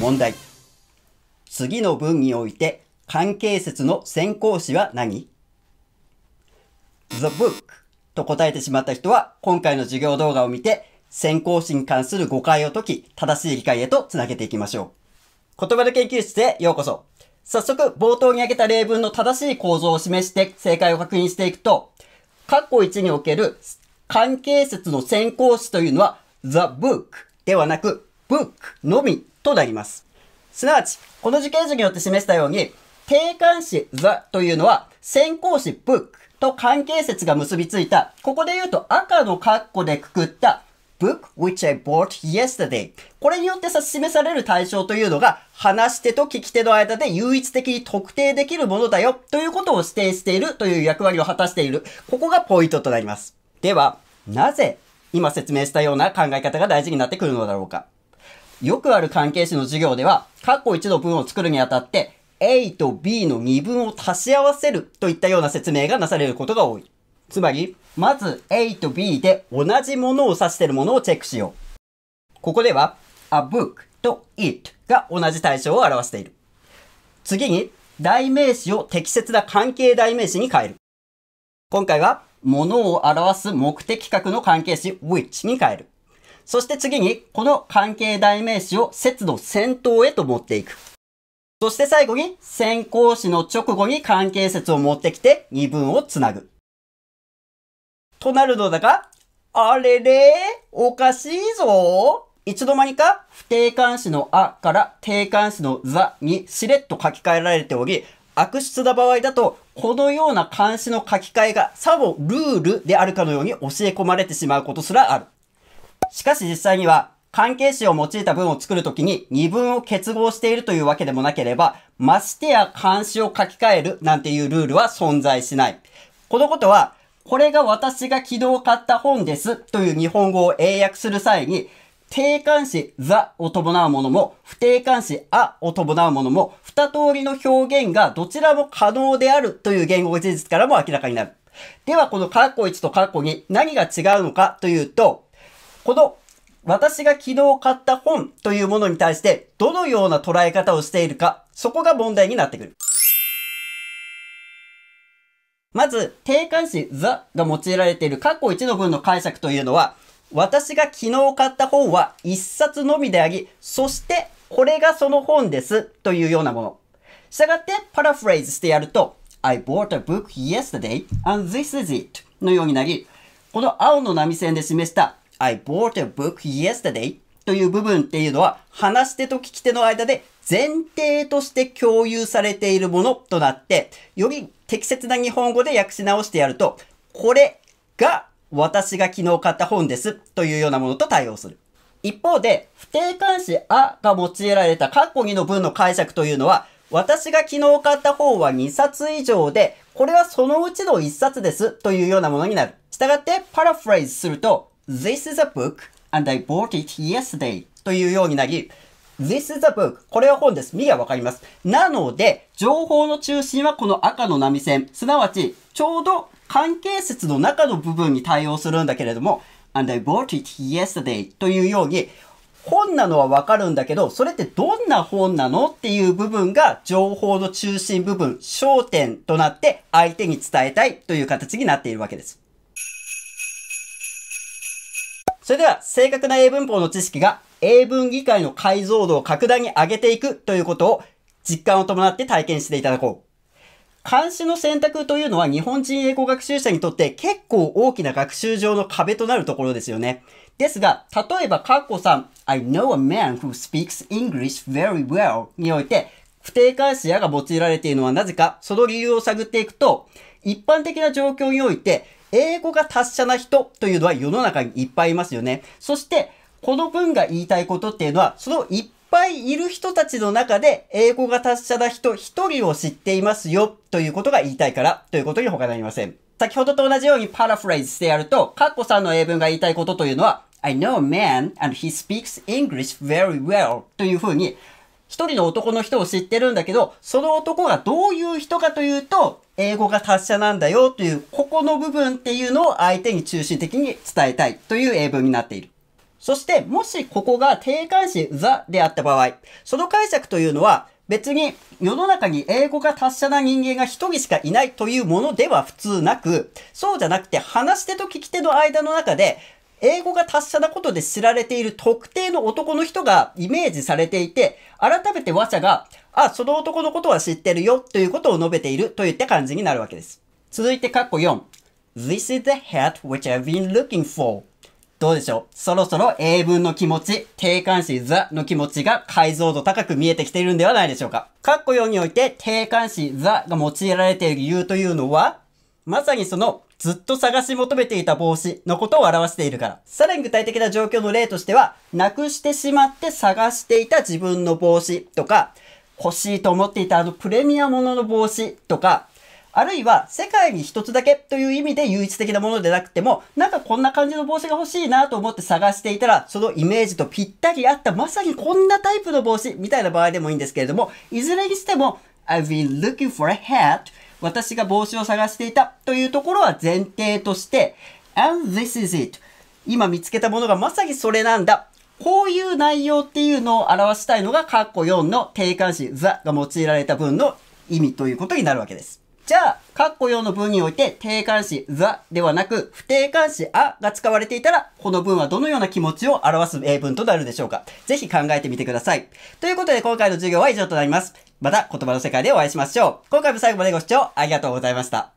問題。次の文において関係説の先行詞は何 ?The book と答えてしまった人は今回の授業動画を見て先行詞に関する誤解を解き正しい理解へとつなげていきましょう。言葉の研究室へようこそ。早速冒頭に挙げた例文の正しい構造を示して正解を確認していくと、括弧1における関係説の先行詞というのは the book ではなく book のみとなります。すなわち、この受験図によって示したように、定冠詞 the というのは、先行詞 book と関係説が結びついた、ここで言うと赤の括弧でくくった book which I bought yesterday これによって指し示される対象というのが、話し手と聞き手の間で唯一的に特定できるものだよということを指定しているという役割を果たしている。ここがポイントとなります。では、なぜ今説明したような考え方が大事になってくるのだろうか。よくある関係詞の授業では、括弧1の文を作るにあたって、A と B の二分を足し合わせるといったような説明がなされることが多い。つまり、まず A と B で同じものを指しているものをチェックしよう。ここでは、a book と it が同じ対象を表している。次に、代名詞を適切な関係代名詞に変える。今回は、ものを表す目的格の関係詞 which に変える。そして次に、この関係代名詞を節度先頭へと持っていく。そして最後に、先行詞の直後に関係節を持ってきて、二文をつなぐ。となるのだが、あれれおかしいぞいつの間にか、不定冠詞のあから定冠詞の座にしれっと書き換えられており、悪質な場合だと、このような漢詞の書き換えがさもルールであるかのように教え込まれてしまうことすらある。しかし実際には、関係詞を用いた文を作るときに二文を結合しているというわけでもなければ、ましてや漢詞を書き換えるなんていうルールは存在しない。このことは、これが私が昨日買った本ですという日本語を英訳する際に、定冠詞ザを伴うものも、不定冠詞あを伴うものも、二通りの表現がどちらも可能であるという言語事実からも明らかになる。では、このカッコ1とカッコ2、何が違うのかというと、この私が昨日買った本というものに対して、どのような捉え方をしているか、そこが問題になってくる。まず、定冠詞 the が用いられている過去1の文の解釈というのは、私が昨日買った本は1冊のみであり、そしてこれがその本ですというようなもの。したがって、パラフレーズしてやると、I bought a book yesterday and this is it のようになり、この青の波線で示した I bought a book yesterday という部分っていうのは話し手と聞き手の間で前提として共有されているものとなって、より適切な日本語で訳し直してやると、これが私が昨日買った本ですというようなものと対応する。一方で、不定冠詞あが用いられた括弧2の文の解釈というのは、私が昨日買った本は2冊以上で、これはそのうちの1冊ですというようなものになる。従って、パラフレーズすると、This is a book and I bought it yesterday というようになり、This is a book. これは本です。見が分わかります。なので、情報の中心はこの赤の波線。すなわち、ちょうど関係説の中の部分に対応するんだけれども、and I bought it yesterday というように、本なのはわかるんだけど、それってどんな本なのっていう部分が情報の中心部分、焦点となって相手に伝えたいという形になっているわけです。それでは、正確な英文法の知識が英文議会の解像度を格段に上げていくということを実感を伴って体験していただこう。監視の選択というのは日本人英語学習者にとって結構大きな学習上の壁となるところですよね。ですが、例えば、カッコさん、I know a man who speaks English very well において、不定監視やが用いられているのはなぜか、その理由を探っていくと、一般的な状況において、英語が達者な人というのは世の中にいっぱいいますよね。そして、この文が言いたいことっていうのは、そのいっぱいいる人たちの中で、英語が達者な人一人を知っていますよということが言いたいからということに他なりません。先ほどと同じようにパラフレーズしてやると、カッコさんの英文が言いたいことというのは、I know a man and he speaks English very well というふうに、一人の男の人を知ってるんだけど、その男がどういう人かというと、英語が達者なんだよという、ここの部分っていうのを相手に中心的に伝えたいという英文になっている。そして、もしここが定冠詞 the であった場合、その解釈というのは、別に世の中に英語が達者な人間が一人しかいないというものでは普通なく、そうじゃなくて話し手と聞き手の間の中で、英語が達者なことで知られている特定の男の人がイメージされていて、改めて話者が、あ、その男のことは知ってるよということを述べているといった感じになるわけです。続いてッコ4。This is the hat which I've been looking for. どうでしょうそろそろ英文の気持ち、定冠詞 the の気持ちが解像度高く見えてきているんではないでしょうか。ッコ4において定冠詞 the が用いられている理由というのは、まさにそのずっと探し求めていた帽子のことを表しているから。さらに具体的な状況の例としては、なくしてしまって探していた自分の帽子とか、欲しいと思っていたあのプレミアものの帽子とか、あるいは世界に一つだけという意味で唯一的なものでなくても、なんかこんな感じの帽子が欲しいなと思って探していたら、そのイメージとぴったり合ったまさにこんなタイプの帽子みたいな場合でもいいんですけれども、いずれにしても、I've been looking for a hat 私が帽子を探していたというところは前提として、and this is it 今見つけたものがまさにそれなんだ。こういう内容っていうのを表したいのが、カッコ4の定冠詞 the が用いられた文の意味ということになるわけです。じゃあ、カッコ用の文において定冠詞 the ではなく不定冠詞あが使われていたら、この文はどのような気持ちを表す英文となるでしょうかぜひ考えてみてください。ということで今回の授業は以上となります。また言葉の世界でお会いしましょう。今回も最後までご視聴ありがとうございました。